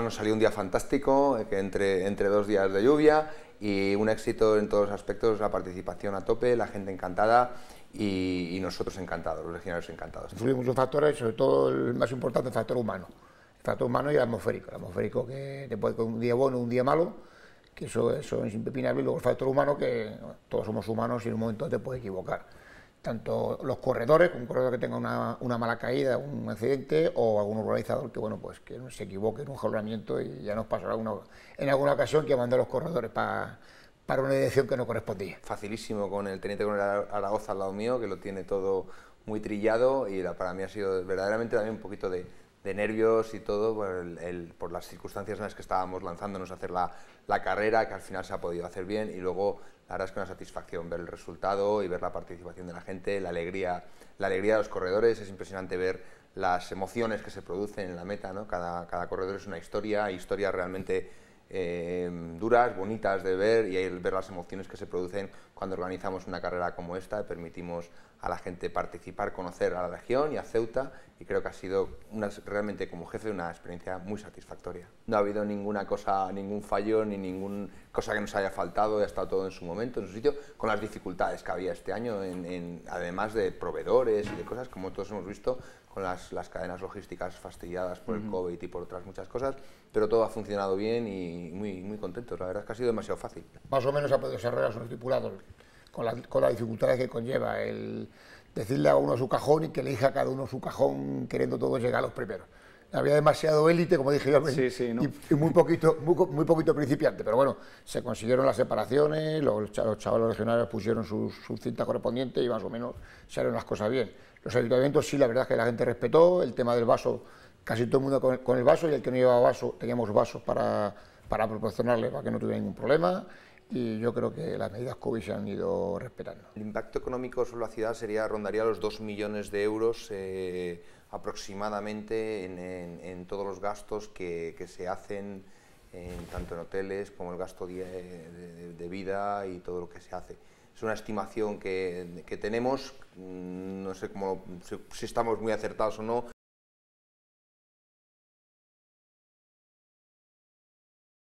Nos salió un día fantástico, eh, entre, entre dos días de lluvia y un éxito en todos los aspectos, la participación a tope, la gente encantada y, nosotros encantados, los legionarios encantados. Influyen muchos factores, eh, sobre todo el más importante, el factor humano. El factor humano y el atmosférico. El atmosférico que te puede con un día bueno, un día malo, que eso, eso es impepinable, y luego el factor humano que todos somos humanos y en un momento te puede equivocar tanto los corredores, un corredor que tenga una, mala caída, un accidente, o algún urbanizador que bueno pues que se equivoque en un jornamiento y ya nos pasará en alguna ocasión que mandó a los corredores para para una edición que no correspondía. Facilísimo con el teniente con el Aragoza al lado mío, que lo tiene todo muy trillado y para mí ha sido verdaderamente también un poquito de, de nervios y todo por las circunstancias en las que estábamos lanzándonos a hacer la, carrera, que al final se ha podido hacer bien y luego la verdad es que una satisfacción ver el resultado y ver la participación de la gente, la alegría, la alegría de los corredores, es impresionante ver las emociones que se producen en la meta, ¿no? cada, cada corredor es una historia, historia realmente eh, duras, bonitas de ver y ver las emociones que se producen cuando organizamos una carrera como esta. Permitimos a la gente participar, conocer a la región y a Ceuta y creo que ha sido realmente como jefe una experiencia muy satisfactoria. No ha habido ninguna cosa, ningún fallo ni ningún cosa que nos haya faltado, ha estado todo en su momento, en su sitio, con las dificultades que había este año, en, además de proveedores y de cosas, como todos hemos visto, con las, las cadenas logísticas fastidiadas por el COVID y por otras muchas cosas, pero todo ha funcionado bien y muy, muy contentos. La verdad es que ha sido demasiado fácil. Más o menos ha podido ser a estipulado con, con las dificultades que conlleva el decirle a uno su cajón y que elija a cada uno su cajón, queriendo todos llegar a los primeros había demasiado élite, como dije yo, al y, muy poquito muy, poquito principiante. Pero bueno, se consiguieron las separaciones, los, los chavales regionales pusieron su, cinta correspondiente y más o menos salieron las cosas bien. Los ayuntamientos sí, la verdad es que la gente respetó el tema del vaso, casi todo el mundo con el, con el vaso y el que no llevaba vaso, teníamos vasos para, para proporcionarle para que no tuviera ningún problema y yo creo que las medidas COVID se han ido respetando. El impacto económico sobre la ciudad sería rondaría los 2 millones de euros eh, aproximadamente en, todos los gastos que, se hacen en, tanto en hoteles como el gasto de, vida y todo lo que se hace. Es una estimación que, que tenemos, mm, no sé cómo, si estamos muy acertados o no,